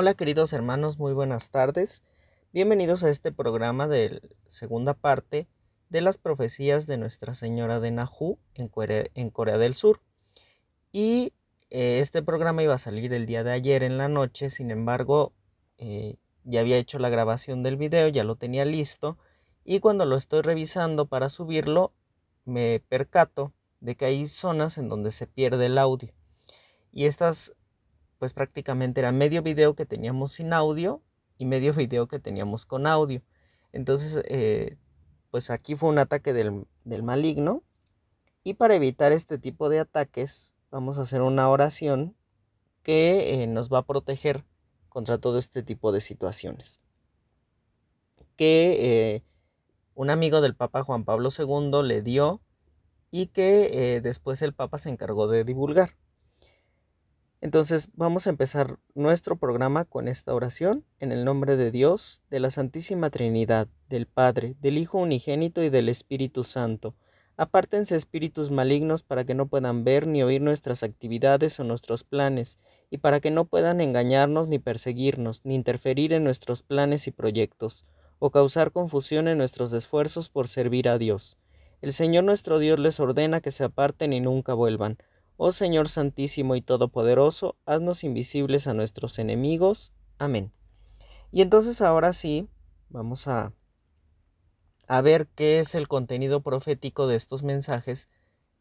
Hola queridos hermanos, muy buenas tardes. Bienvenidos a este programa de segunda parte de las profecías de Nuestra Señora de Nahu en Corea, del Sur. Y eh, este programa iba a salir el día de ayer en la noche, sin embargo, eh, ya había hecho la grabación del video, ya lo tenía listo. Y cuando lo estoy revisando para subirlo, me percato de que hay zonas en donde se pierde el audio. Y estas pues prácticamente era medio video que teníamos sin audio y medio video que teníamos con audio. Entonces, eh, pues aquí fue un ataque del, maligno. Y para evitar este tipo de ataques, vamos a hacer una oración que eh, nos va a proteger contra todo este tipo de situaciones. Que eh, un amigo del Papa Juan Pablo II le dio y que después el Papa se encargó de divulgar. Entonces vamos a empezar nuestro programa con esta oración en el nombre de Dios, de la Santísima Trinidad, del Padre, del Hijo Unigénito y del Espíritu Santo. Apártense espíritus malignos para que no puedan ver ni oír nuestras actividades o nuestros planes, y para que no puedan engañarnos ni perseguirnos, ni interferir en nuestros planes y proyectos, o causar confusión en nuestros esfuerzos por servir a Dios. El Señor nuestro Dios les ordena que se aparten y nunca vuelvan Oh Señor Santísimo y Todopoderoso, haznos invisibles a nuestros enemigos. Amén. Y entonces ahora sí, vamos a, a ver qué es el contenido profético de estos mensajes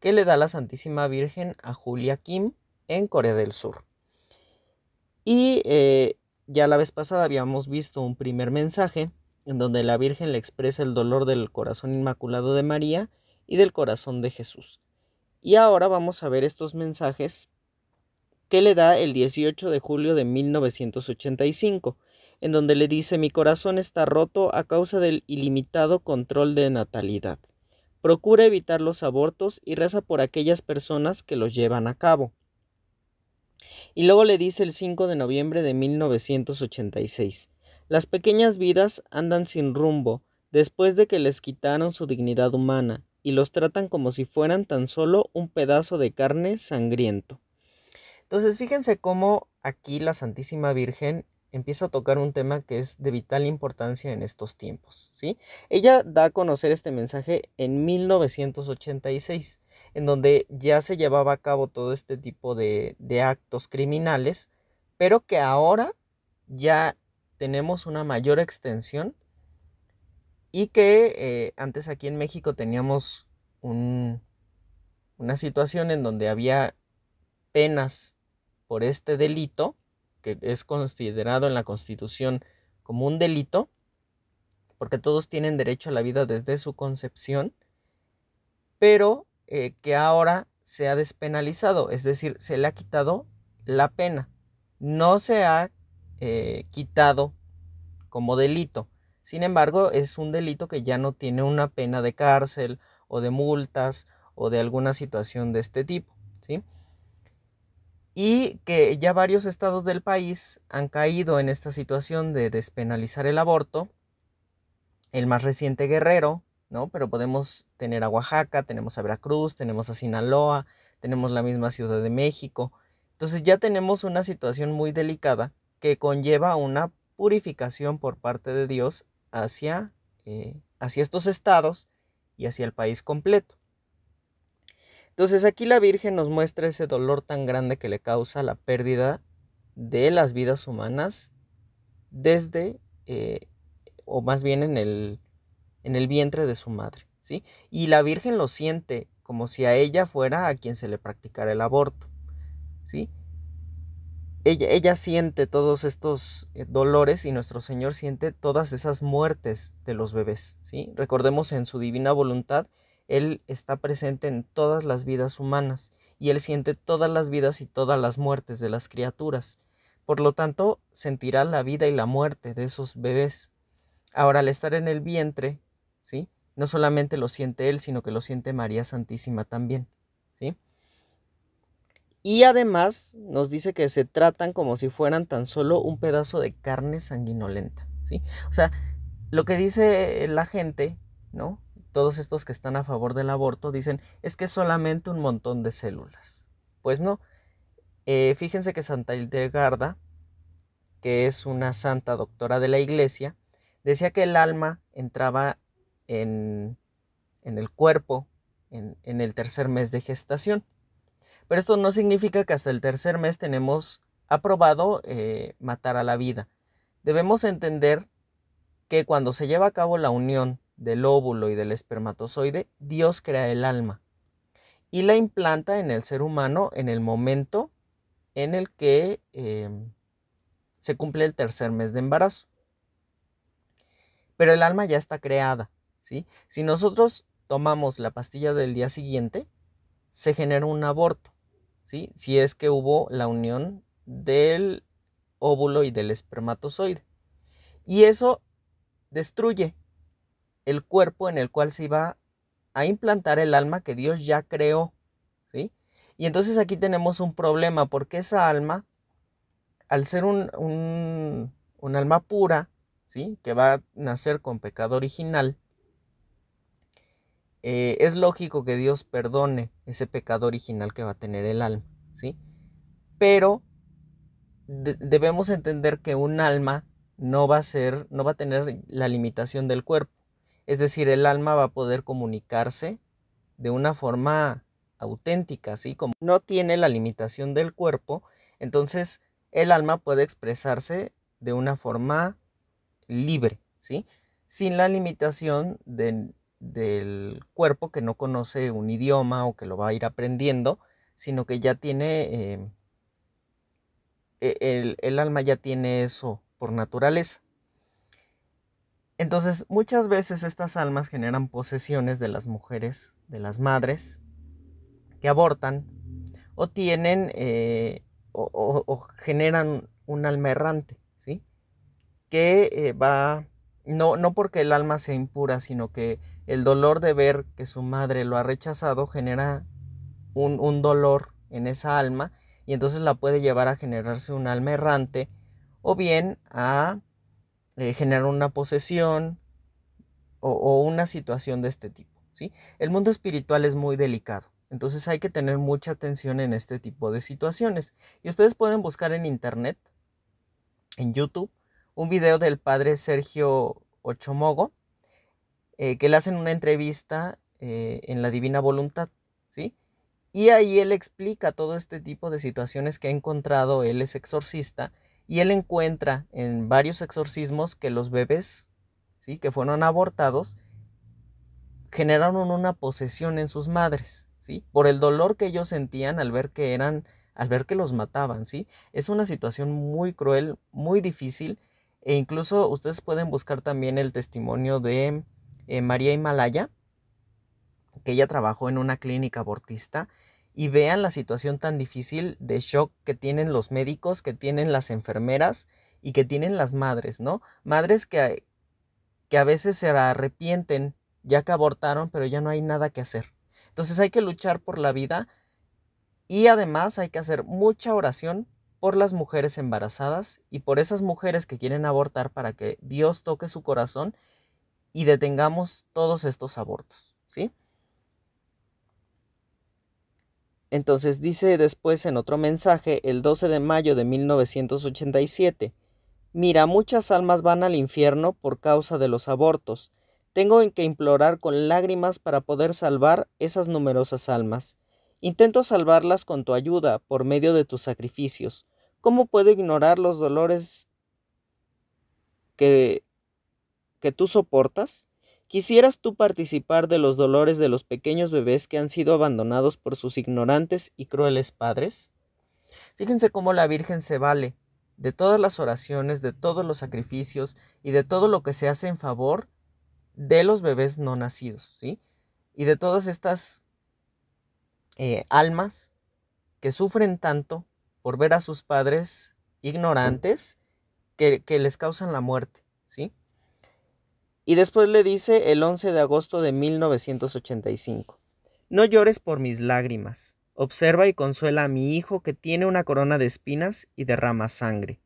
que le da la Santísima Virgen a Julia Kim en Corea del Sur. Y eh, ya la vez pasada habíamos visto un primer mensaje en donde la Virgen le expresa el dolor del corazón inmaculado de María y del corazón de Jesús. Y ahora vamos a ver estos mensajes que le da el 18 de julio de 1985, en donde le dice mi corazón está roto a causa del ilimitado control de natalidad. Procura evitar los abortos y reza por aquellas personas que los llevan a cabo. Y luego le dice el 5 de noviembre de 1986, las pequeñas vidas andan sin rumbo después de que les quitaron su dignidad humana y los tratan como si fueran tan solo un pedazo de carne sangriento. Entonces fíjense cómo aquí la Santísima Virgen empieza a tocar un tema que es de vital importancia en estos tiempos, ¿sí? Ella da a conocer este mensaje en 1986, en donde ya se llevaba a cabo todo este tipo de, de actos criminales, pero que ahora ya tenemos una mayor extensión y que eh, antes aquí en México teníamos una situación en donde había penas por este delito, que es considerado en la Constitución como un delito, porque todos tienen derecho a la vida desde su concepción, pero eh, que ahora se ha despenalizado, es decir, se le ha quitado la pena, no se ha eh, quitado como delito, sin embargo, es un delito que ya no tiene una pena de cárcel o de multas o de alguna situación de este tipo, ¿sí? Y que ya varios estados del país han caído en esta situación de despenalizar el aborto. El más reciente Guerrero, ¿no? Pero podemos tener a Oaxaca, tenemos a Veracruz, tenemos a Sinaloa, tenemos la misma Ciudad de México. Entonces ya tenemos una situación muy delicada que conlleva una purificación por parte de Dios hacia, eh, hacia estos estados y hacia el país completo. Entonces aquí la Virgen nos muestra ese dolor tan grande que le causa la pérdida de las vidas humanas desde, eh, o más bien en el, en el vientre de su madre, ¿sí? Y la Virgen lo siente como si a ella fuera a quien se le practicara el aborto, ¿sí? ella, siente todos estos eh, dolores y nuestro Señor siente todas esas muertes de los bebés, ¿sí? Recordemos en su divina voluntad, Él está presente en todas las vidas humanas y Él siente todas las vidas y todas las muertes de las criaturas. Por lo tanto, sentirá la vida y la muerte de esos bebés. Ahora, al estar en el vientre, ¿sí? No solamente lo siente Él, sino que lo siente María Santísima también. Y además nos dice que se tratan como si fueran tan solo un pedazo de carne sanguinolenta. ¿sí? O sea, lo que dice la gente, ¿no? Todos estos que están a favor del aborto dicen es que es solamente un montón de células. Pues no. Eh, fíjense que Santa Hildegarda, que es una santa doctora de la iglesia, decía que el alma entraba en, el cuerpo en el tercer mes de gestación. Pero esto no significa que hasta el tercer mes tenemos aprobado eh, matar a la vida. Debemos entender que cuando se lleva a cabo la unión del óvulo y del espermatozoide, Dios crea el alma y la implanta en el ser humano en el momento en el que eh, se cumple el tercer mes de embarazo. Pero el alma ya está creada, ¿sí? Si nosotros tomamos la pastilla del día siguiente, se genera un aborto si es que hubo la unión del óvulo y del espermatozoide. Y eso destruye el cuerpo en el cual se iba a implantar el alma que Dios ya creó. ¿sí? Y entonces aquí tenemos un problema porque esa alma, al ser un, alma pura, ¿sí? que va a nacer con pecado original, eh, es lógico que Dios perdone ese pecado original que va a tener el alma, ¿sí? Pero debemos entender que un alma no va a ser, no va a tener la limitación del cuerpo. Es decir, el alma va a poder comunicarse de una forma auténtica, ¿sí? como no tiene la limitación del cuerpo, entonces el alma puede expresarse de una forma libre, ¿sí? Sin la limitación de, del cuerpo que no conoce un idioma o que lo va a ir aprendiendo, sino que ya tiene, em, e, el, alma ya tiene eso por naturaleza. Entonces, muchas veces estas almas generan posesiones de las mujeres, de las madres, que abortan o tienen eh, o, generan un alma errante, ¿sí? Que eh, va no, no porque el alma sea impura, sino que el dolor de ver que su madre lo ha rechazado genera un, dolor en esa alma y entonces la puede llevar a generarse un alma errante o bien a eh, generar una posesión o, o, una situación de este tipo. ¿sí? El mundo espiritual es muy delicado, entonces hay que tener mucha atención en este tipo de situaciones. Y ustedes pueden buscar en internet, en YouTube, un video del padre Sergio Ochomogo, eh, que le hacen una entrevista eh, en la Divina Voluntad, ¿sí? Y ahí él explica todo este tipo de situaciones que ha encontrado, él es exorcista, y él encuentra en varios exorcismos que los bebés, ¿sí? Que fueron abortados, generaron una posesión en sus madres, ¿sí? Por el dolor que ellos sentían al ver que eran, al ver que los mataban, ¿sí? Es una situación muy cruel, muy difícil, e incluso ustedes pueden buscar también el testimonio de eh, María Himalaya, que ella trabajó en una clínica abortista, y vean la situación tan difícil de shock que tienen los médicos, que tienen las enfermeras y que tienen las madres, ¿no? Madres que, que a veces se arrepienten ya que abortaron, pero ya no hay nada que hacer. Entonces hay que luchar por la vida y además hay que hacer mucha oración por las mujeres embarazadas y por esas mujeres que quieren abortar para que Dios toque su corazón y detengamos todos estos abortos, ¿sí? Entonces dice después en otro mensaje, el 12 de mayo de 1987, Mira, muchas almas van al infierno por causa de los abortos. Tengo que implorar con lágrimas para poder salvar esas numerosas almas. Intento salvarlas con tu ayuda, por medio de tus sacrificios. ¿Cómo puedo ignorar los dolores que, que tú soportas? ¿Quisieras tú participar de los dolores de los pequeños bebés que han sido abandonados por sus ignorantes y crueles padres? Fíjense cómo la Virgen se vale de todas las oraciones, de todos los sacrificios y de todo lo que se hace en favor de los bebés no nacidos, ¿sí? Y de todas estas eh, almas que sufren tanto por ver a sus padres ignorantes que, les causan la muerte, ¿sí? Y después le dice el 11 de agosto de 1985, no llores por mis lágrimas, observa y consuela a mi hijo que tiene una corona de espinas y derrama sangre.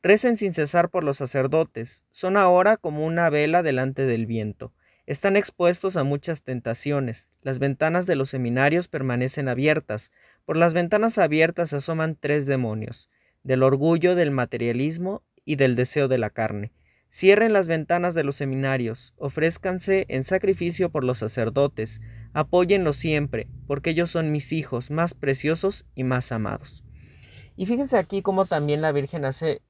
Recen sin cesar por los sacerdotes, son ahora como una vela delante del viento. Están expuestos a muchas tentaciones. Las ventanas de los seminarios permanecen abiertas. Por las ventanas abiertas asoman tres demonios, del orgullo, del materialismo y del deseo de la carne. Cierren las ventanas de los seminarios, ofrézcanse en sacrificio por los sacerdotes, apóyenlos siempre, porque ellos son mis hijos más preciosos y más amados. Y fíjense aquí cómo también la Virgen hace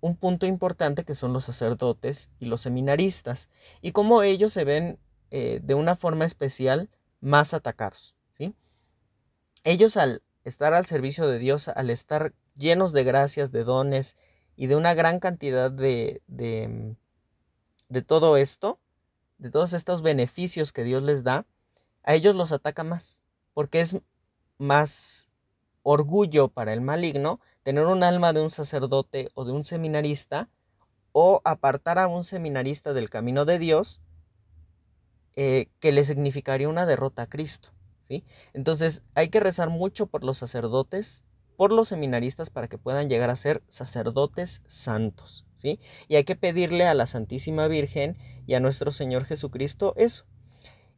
un punto importante que son los sacerdotes y los seminaristas, y cómo ellos se ven eh, de una forma especial más atacados. ¿sí? Ellos al estar al servicio de Dios, al estar llenos de gracias, de dones y de una gran cantidad de, de, de todo esto, de todos estos beneficios que Dios les da, a ellos los ataca más, porque es más orgullo para el maligno tener un alma de un sacerdote o de un seminarista o apartar a un seminarista del camino de Dios eh, que le significaría una derrota a Cristo. ¿sí? Entonces hay que rezar mucho por los sacerdotes, por los seminaristas para que puedan llegar a ser sacerdotes santos. ¿sí? Y hay que pedirle a la Santísima Virgen y a nuestro Señor Jesucristo eso.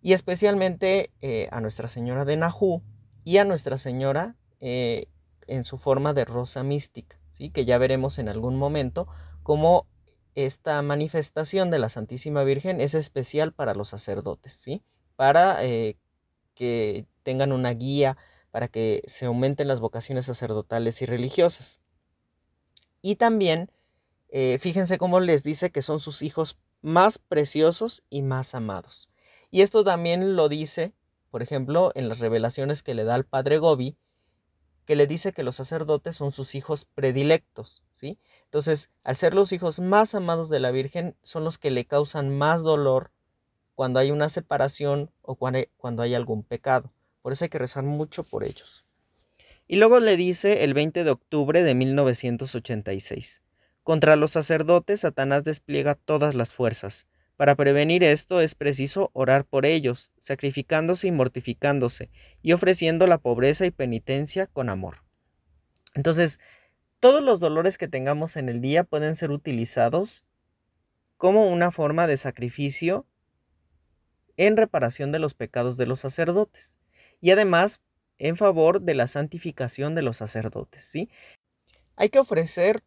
Y especialmente eh, a Nuestra Señora de Najú y a Nuestra Señora eh, en su forma de rosa mística, ¿sí? que ya veremos en algún momento cómo esta manifestación de la Santísima Virgen es especial para los sacerdotes, ¿sí? para eh, que tengan una guía, para que se aumenten las vocaciones sacerdotales y religiosas. Y también, eh, fíjense cómo les dice que son sus hijos más preciosos y más amados. Y esto también lo dice, por ejemplo, en las revelaciones que le da al padre Gobi, que le dice que los sacerdotes son sus hijos predilectos, ¿sí? Entonces, al ser los hijos más amados de la Virgen, son los que le causan más dolor cuando hay una separación o cuando hay algún pecado. Por eso hay que rezar mucho por ellos. Y luego le dice el 20 de octubre de 1986, contra los sacerdotes Satanás despliega todas las fuerzas para prevenir esto es preciso orar por ellos, sacrificándose y mortificándose, y ofreciendo la pobreza y penitencia con amor. Entonces, todos los dolores que tengamos en el día pueden ser utilizados como una forma de sacrificio en reparación de los pecados de los sacerdotes y además en favor de la santificación de los sacerdotes, ¿sí? Hay que ofrecer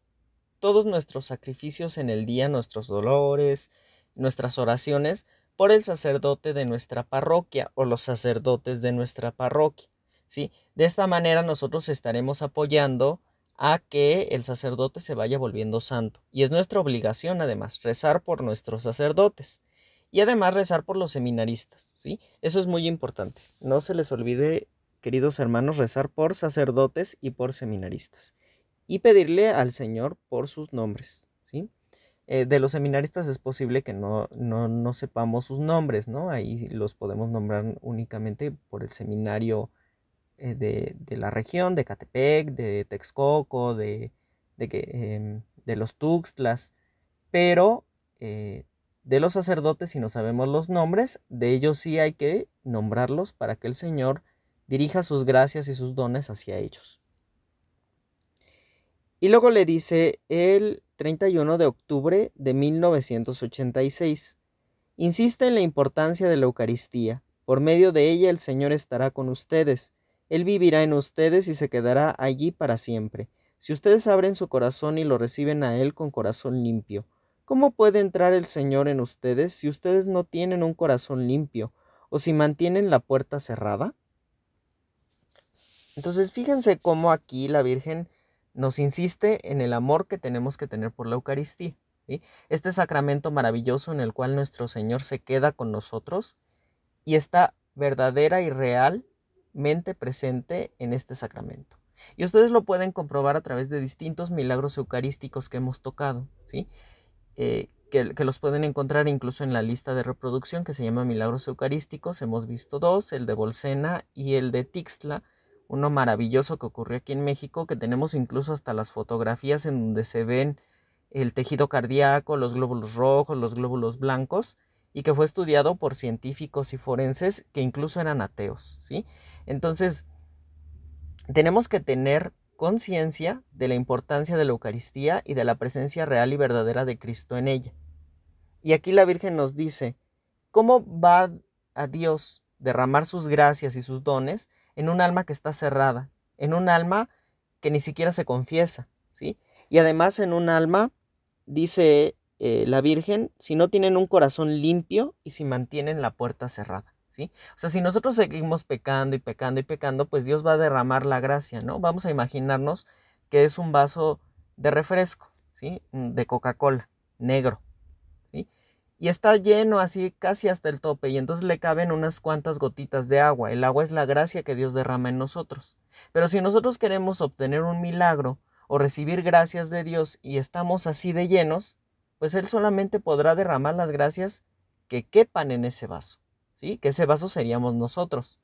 todos nuestros sacrificios en el día, nuestros dolores, nuestras oraciones por el sacerdote de nuestra parroquia o los sacerdotes de nuestra parroquia. ¿sí? De esta manera nosotros estaremos apoyando a que el sacerdote se vaya volviendo santo. Y es nuestra obligación además rezar por nuestros sacerdotes y además rezar por los seminaristas. ¿sí? Eso es muy importante. No se les olvide, queridos hermanos, rezar por sacerdotes y por seminaristas. Y pedirle al Señor por sus nombres. ¿sí? Eh, de los seminaristas es posible que no, no, no, sepamos sus nombres, ¿no? Ahí los podemos nombrar únicamente por el seminario eh, de, la región, de Catepec, de Texcoco, de, de, em, de los Tuxtlas, pero eh, de los sacerdotes, si no sabemos los nombres, de ellos sí hay que nombrarlos para que el Señor dirija sus gracias y sus dones hacia ellos. Y luego le dice, el... 31 de octubre de 1986. Insiste en la importancia de la Eucaristía. Por medio de ella el Señor estará con ustedes. Él vivirá en ustedes y se quedará allí para siempre. Si ustedes abren su corazón y lo reciben a Él con corazón limpio, ¿cómo puede entrar el Señor en ustedes si ustedes no tienen un corazón limpio o si mantienen la puerta cerrada? Entonces fíjense cómo aquí la Virgen nos insiste en el amor que tenemos que tener por la Eucaristía. Este sacramento maravilloso en el cual nuestro Señor se queda con nosotros y está verdadera y realmente presente en este sacramento. Y ustedes lo pueden comprobar a través de distintos milagros eucarísticos que hemos tocado, ¿sí? Eh, que, que, los pueden encontrar incluso en la lista de reproducción que se llama Milagros Eucarísticos. Hemos visto dos, el de Bolsena y el de Tixla, uno maravilloso que ocurrió aquí en México, que tenemos incluso hasta las fotografías en donde se ven el tejido cardíaco, los glóbulos rojos, los glóbulos blancos, y que fue estudiado por científicos y forenses que incluso eran ateos, ¿sí? Entonces, tenemos que tener conciencia de la importancia de la Eucaristía y de la presencia real y verdadera de Cristo en ella. Y aquí la Virgen nos dice, ¿cómo va a Dios derramar sus gracias y sus dones en un alma que está cerrada, en un alma que ni siquiera se confiesa, ¿sí? Y además en un alma, dice eh, la Virgen, si no tienen un corazón limpio y si mantienen la puerta cerrada, ¿sí? O sea, si nosotros seguimos pecando y pecando y pecando, pues Dios va a derramar la gracia, ¿no? Vamos a imaginarnos que es un vaso de refresco, ¿sí? De Coca-Cola, negro, y está lleno así casi hasta el tope y entonces le caben unas cuantas gotitas de agua. El agua es la gracia que Dios derrama en nosotros. Pero si nosotros queremos obtener un milagro o recibir gracias de Dios y estamos así de llenos, pues Él solamente podrá derramar las gracias que quepan en ese vaso, ¿sí? Que ese vaso seríamos nosotros.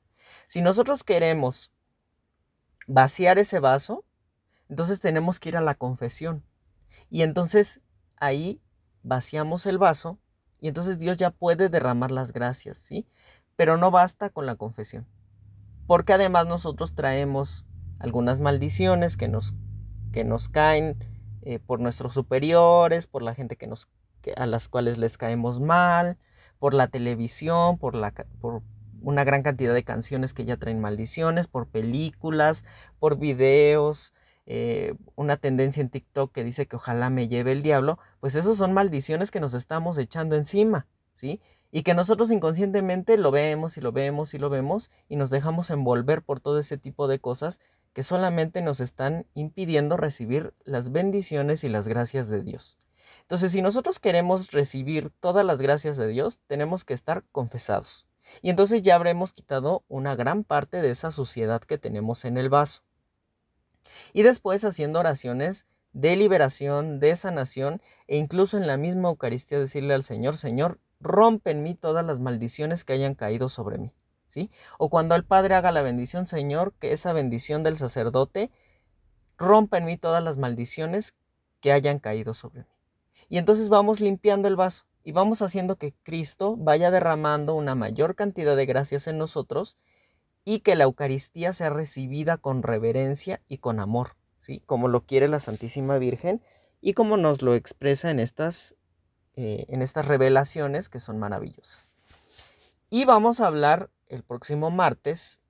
Si nosotros queremos vaciar ese vaso, entonces tenemos que ir a la confesión. Y entonces ahí vaciamos el vaso y entonces Dios ya puede derramar las gracias, ¿sí? Pero no basta con la confesión. Porque además nosotros traemos algunas maldiciones que nos, que nos caen eh, por nuestros superiores, por la gente que nos, a las cuales les caemos mal, por la televisión, por, la, por una gran cantidad de canciones que ya traen maldiciones, por películas, por videos, eh, una tendencia en TikTok que dice que ojalá me lleve el diablo, pues eso son maldiciones que nos estamos echando encima, ¿sí? Y que nosotros inconscientemente lo vemos y lo vemos y lo vemos y nos dejamos envolver por todo ese tipo de cosas que solamente nos están impidiendo recibir las bendiciones y las gracias de Dios. Entonces, si nosotros queremos recibir todas las gracias de Dios, tenemos que estar confesados. Y entonces ya habremos quitado una gran parte de esa suciedad que tenemos en el vaso. Y después haciendo oraciones de liberación, de sanación e incluso en la misma Eucaristía decirle al Señor, Señor, rompe en mí todas las maldiciones que hayan caído sobre mí. ¿Sí? O cuando el Padre haga la bendición, Señor, que esa bendición del sacerdote rompa en mí todas las maldiciones que hayan caído sobre mí. Y entonces vamos limpiando el vaso y vamos haciendo que Cristo vaya derramando una mayor cantidad de gracias en nosotros y que la Eucaristía sea recibida con reverencia y con amor, ¿sí? Como lo quiere la Santísima Virgen y como nos lo expresa en estas, eh, en estas revelaciones que son maravillosas. Y vamos a hablar el próximo martes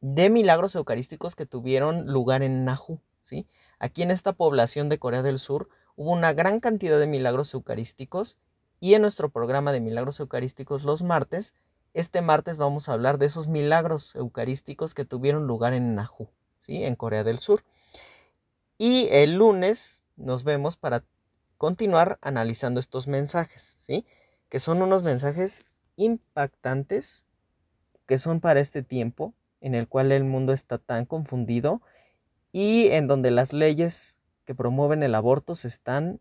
de milagros eucarísticos que tuvieron lugar en Nahu, ¿sí? Aquí en esta población de Corea del Sur hubo una gran cantidad de milagros eucarísticos y en nuestro programa de milagros eucarísticos los martes este martes vamos a hablar de esos milagros eucarísticos que tuvieron lugar en Nahu, ¿sí? en Corea del Sur. Y el lunes nos vemos para continuar analizando estos mensajes, ¿sí? que son unos mensajes impactantes que son para este tiempo en el cual el mundo está tan confundido y en donde las leyes que promueven el aborto se están,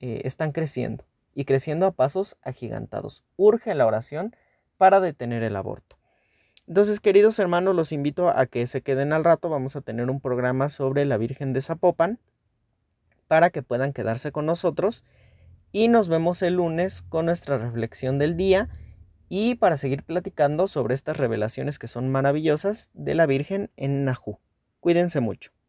eh, están creciendo y creciendo a pasos agigantados. Urge la oración para detener el aborto. Entonces, queridos hermanos, los invito a que se queden al rato. Vamos a tener un programa sobre la Virgen de Zapopan para que puedan quedarse con nosotros. Y nos vemos el lunes con nuestra reflexión del día y para seguir platicando sobre estas revelaciones que son maravillosas de la Virgen en Najú. Cuídense mucho.